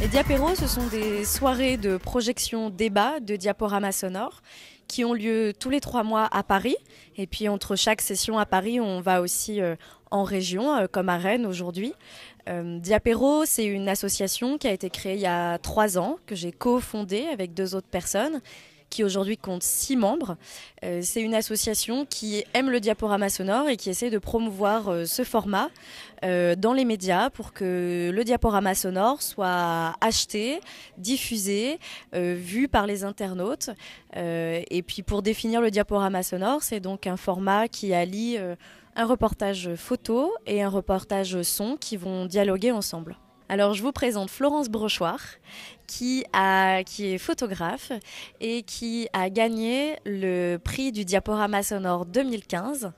Les Diapéro, ce sont des soirées de projection débat de diaporama sonore qui ont lieu tous les trois mois à Paris. Et puis entre chaque session à Paris, on va aussi euh, en région, euh, comme à Rennes aujourd'hui. Euh, Diapéro, c'est une association qui a été créée il y a trois ans, que j'ai cofondée avec deux autres personnes qui aujourd'hui compte six membres. Euh, c'est une association qui aime le diaporama sonore et qui essaie de promouvoir euh, ce format euh, dans les médias pour que le diaporama sonore soit acheté, diffusé, vu par les internautes. et puis pour définir le diaporama sonore, c'est donc un format qui allie un reportage photo et un reportage son qui vont dialoguer ensemble. Alors je vous présente Florence Brochoir qui, est photographe et qui a gagné le prix du Diaporama Sonore 2015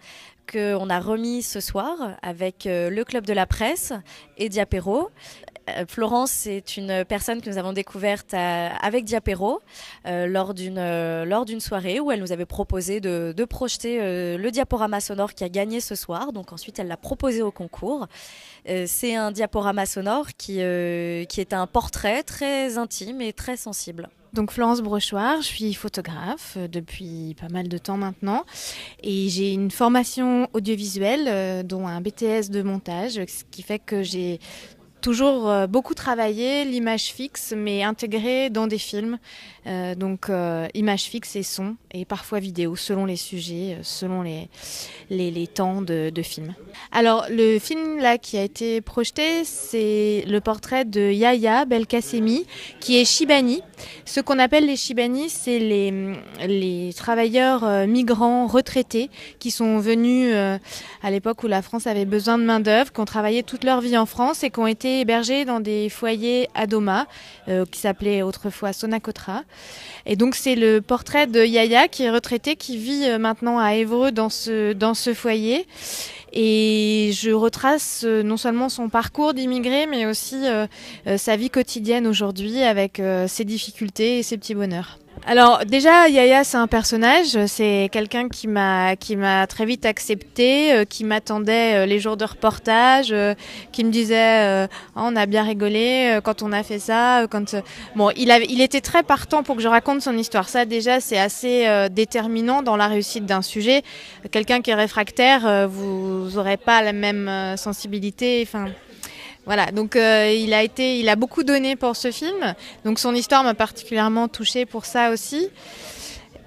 qu'on a remis ce soir avec euh, le Club de la Presse et Diapéro. Euh, Florence, c'est une personne que nous avons découverte euh, avec Diapero euh, lors d'une lors d'une soirée où elle nous avait proposé de, de projeter le diaporama sonore qui a gagné ce soir. Donc ensuite, elle l'a proposé au concours. c'est un diaporama sonore qui qui est un portrait très intime et très sensible. Donc Florence Brochoir, je suis photographe depuis pas mal de temps maintenant et j'ai une formation audiovisuelle dont un BTS de montage, ce qui fait que j'ai toujours euh, beaucoup travaillé l'image fixe, mais intégrée dans des films. Euh, donc images euh, image fixe et son, et parfois vidéo, selon les sujets, selon les, les, temps de, de film. Alors le film là qui a été projeté, c'est le portrait de Yaya Belkacemi, qui est Shibani, ce qu'on appelle les Chibani, c'est les, travailleurs euh, migrants retraités qui sont venus euh, à l'époque où la France avait besoin de main-d'œuvre, qui ont travaillé toute leur vie en France et qui ont été hébergés dans des foyers Adoma, Doma, euh, qui s'appelaient autrefois Sonacotra. Et donc, c'est le portrait de Yaya qui est retraité, qui vit maintenant à Évreux dans ce, dans ce foyer. Et je retrace euh, non seulement son parcours d'immigré, mais aussi euh, euh, sa vie quotidienne aujourd'hui avec ses difficultés et ses petits bonheurs alors déjà, Yaya, c'est un personnage, c'est quelqu'un qui m'a qui m'a très vite accepté, euh, qui m'attendait euh, les jours de reportage, euh, qui me disait ah, on a bien rigolé quand on a fait ça, quand bon, il avait, il était très partant pour que je raconte son histoire. Ça déjà, c'est assez déterminant dans la réussite d'un sujet. Quelqu'un qui est réfractaire, vous aurez pas la même sensibilité, enfin voilà, donc euh, il a été, il a beaucoup donné pour ce film. Donc son histoire m'a particulièrement touchée pour ça aussi.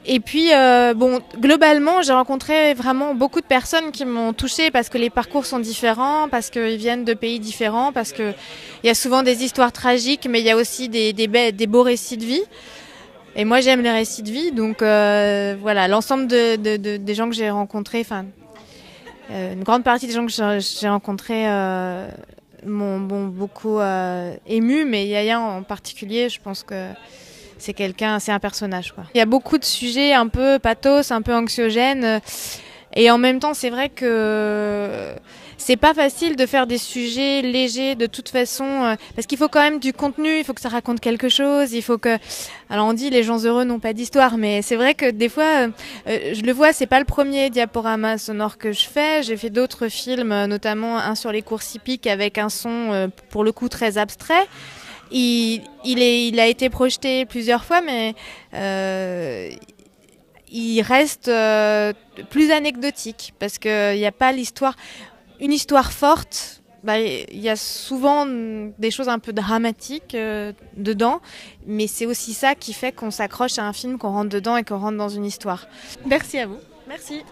Et puis, euh, bon, globalement, j'ai rencontré vraiment beaucoup de personnes qui m'ont touchée parce que les parcours sont différents, parce qu'ils viennent de pays différents, parce qu'il y a souvent des histoires tragiques, mais il y a aussi des, des, des beaux récits de vie. Et moi, j'aime les récits de vie, donc euh, voilà, l'ensemble des gens que j'ai rencontrés, enfin, une grande partie des gens que j'ai rencontrés m'ont bon, beaucoup euh, ému, mais Yaya en particulier, je pense que c'est quelqu'un, c'est un personnage. Quoi. Il y a beaucoup de sujets un peu pathos, un peu anxiogènes. Euh, et en même temps, c'est vrai que c'est pas facile de faire des sujets légers de toute façon, euh, parce qu'il faut quand même du contenu, il faut que ça raconte quelque chose, il faut que. Alors on dit les gens heureux n'ont pas d'histoire, mais c'est vrai que des fois, euh, euh, je le vois, c'est pas le premier diaporama sonore que je fais. J'ai fait d'autres films, notamment un sur les courses hippiques avec un son pour le coup très abstrait. Il, est, il a été projeté plusieurs fois, mais il reste plus anecdotique parce qu'il n'y a pas l'histoire une histoire forte, bah, il y a souvent des choses un peu dramatiques euh, dedans, mais c'est aussi ça qui fait qu'on s'accroche à un film, qu'on rentre dedans et qu'on rentre dans une histoire. Merci à vous. Merci.